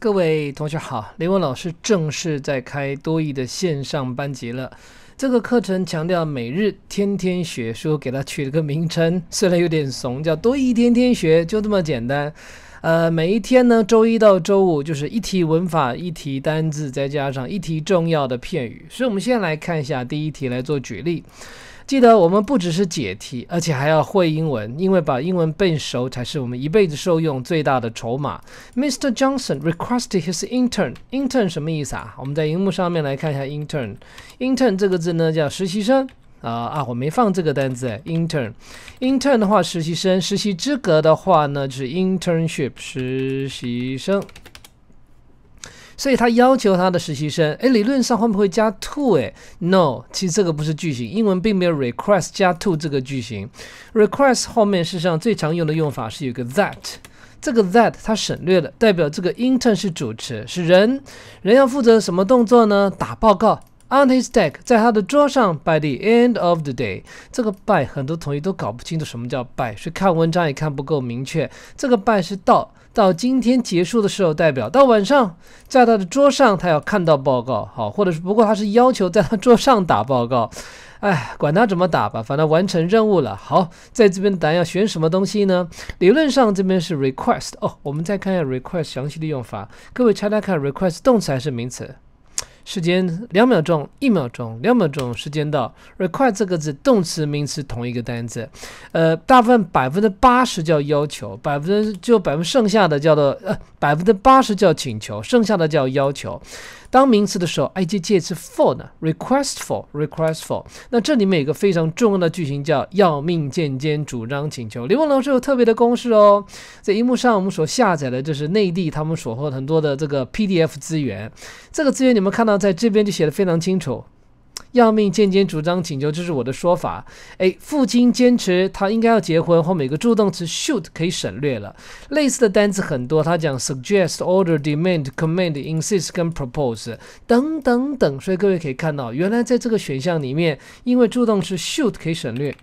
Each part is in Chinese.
各位同学好，雷文老师正式在开多义的线上班级了。这个课程强调每日天天学，说给它取了个名称，虽然有点怂，叫多义天天学，就这么简单。呃，每一天呢，周一到周五就是一题文法，一题单字，再加上一题重要的片语。所以我们先来看一下第一题来做举例。记得我们不只是解题，而且还要会英文，因为把英文背熟才是我们一辈子受用最大的筹码。Mr. Johnson requested his intern。intern 什么意思啊？我们在荧幕上面来看一下 intern。intern 这个字呢叫实习生啊啊！我没放这个单字。intern。intern 的话，实习生实习资格的话呢就是 internship 实习生。所以他要求他的实习生，哎，理论上会不会加 to，哎，no，其实这个不是句型，英文并没有 request 加 to 这个句型，request 后面事实上最常用的用法是有个 that，这个 that 它省略了，代表这个 intern 是主持，是人，人要负责什么动作呢？打报告。On his d e c k 在他的桌上。By the end of the day，这个 by 很多同学都搞不清楚什么叫 by，是看文章也看不够明确。这个 by 是到，到今天结束的时候，代表到晚上，在他的桌上，他要看到报告。好，或者是不过他是要求在他桌上打报告。哎，管他怎么打吧，反正完成任务了。好，在这边答案要选什么东西呢？理论上这边是 request。哦，我们再看一下 request 详细的用法。各位猜猜看，request 动词还是名词？时间两秒钟，一秒钟，两秒钟，时间到。request 这个字，动词、名词同一个单词，呃，大部分百分之八十叫要求，百分之就百分之剩下的叫做呃，百分之八十叫请求，剩下的叫要求。当名词的时候，i 接介词 for 呢？request for，request for。那这里面有个非常重要的句型，叫要命、见尖，主张、请求。李文老师有特别的公式哦，在荧幕上我们所下载的就是内地他们所获很多的这个 PDF 资源。这个资源你们看到在这边就写的非常清楚。要命！渐渐主张、请求，这是我的说法。哎，父亲坚持他应该要结婚，后每个助动词 should 可以省略了。类似的单词很多，他讲 suggest、order、demand、command、insist、跟 propose 等等等。所以各位可以看到，原来在这个选项里面，因为助动词 should 可以省略。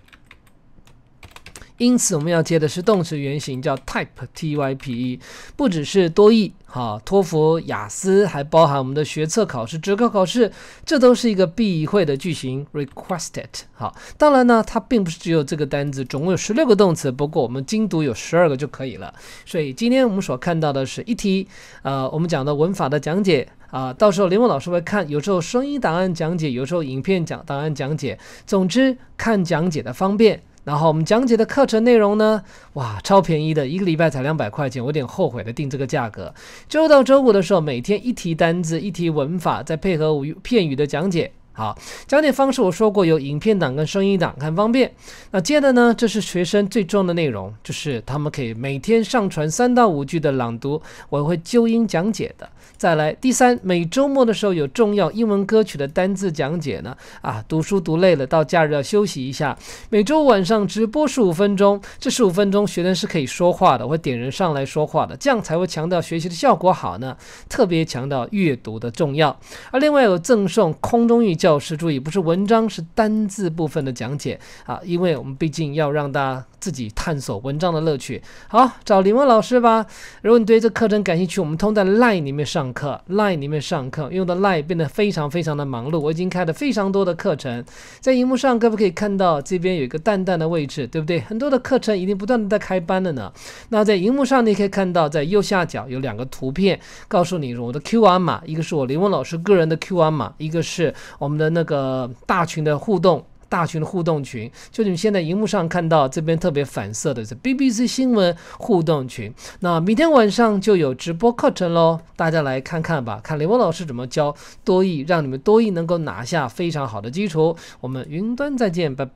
因此，我们要接的是动词原形，叫 type t y p e，不只是多义哈，托福、雅思还包含我们的学测考试、职高考试，这都是一个必会的句型。Requested 好，当然呢，它并不是只有这个单词，总共有十六个动词，不过我们精读有十二个就可以了。所以今天我们所看到的是一题，呃，我们讲的文法的讲解啊，到时候林文老师会看，有时候声音档案讲解，有时候影片讲档案讲解，总之看讲解的方便。然后我们讲解的课程内容呢，哇，超便宜的，一个礼拜才两百块钱，我有点后悔的定这个价格。就到周五的时候，每天一提单字，一提文法，再配合片语的讲解。好，讲解方式我说过有影片档跟声音档，很方便。那接着呢，这是学生最重要的内容，就是他们可以每天上传三到五句的朗读，我会纠音讲解的。再来，第三，每周末的时候有重要英文歌曲的单字讲解呢。啊，读书读累了，到假日要休息一下。每周晚上直播十五分钟，这十五分钟学生是可以说话的，我会点人上来说话的，这样才会强调学习的效果好呢。特别强调阅读的重要。而另外有赠送空中瑜教。教师注意，不是文章，是单字部分的讲解啊，因为我们毕竟要让大家自己探索文章的乐趣。好，找林文老师吧。如果你对这课程感兴趣，我们通在 Line 里面上课，Line 里面上课。用的 Line 变得非常非常的忙碌，我已经开了非常多的课程。在荧幕上，可不可以看到这边有一个淡淡的位置，对不对？很多的课程已经不断的在开班了呢。那在荧幕上，你可以看到在右下角有两个图片，告诉你我的 QR 码，一个是我林文老师个人的 QR 码，一个是我们。的那个大群的互动，大群的互动群，就你们现在荧幕上看到这边特别反色的是 BBC 新闻互动群。那明天晚上就有直播课程喽，大家来看看吧，看雷波老师怎么教多义，让你们多义能够拿下非常好的基础。我们云端再见，拜拜。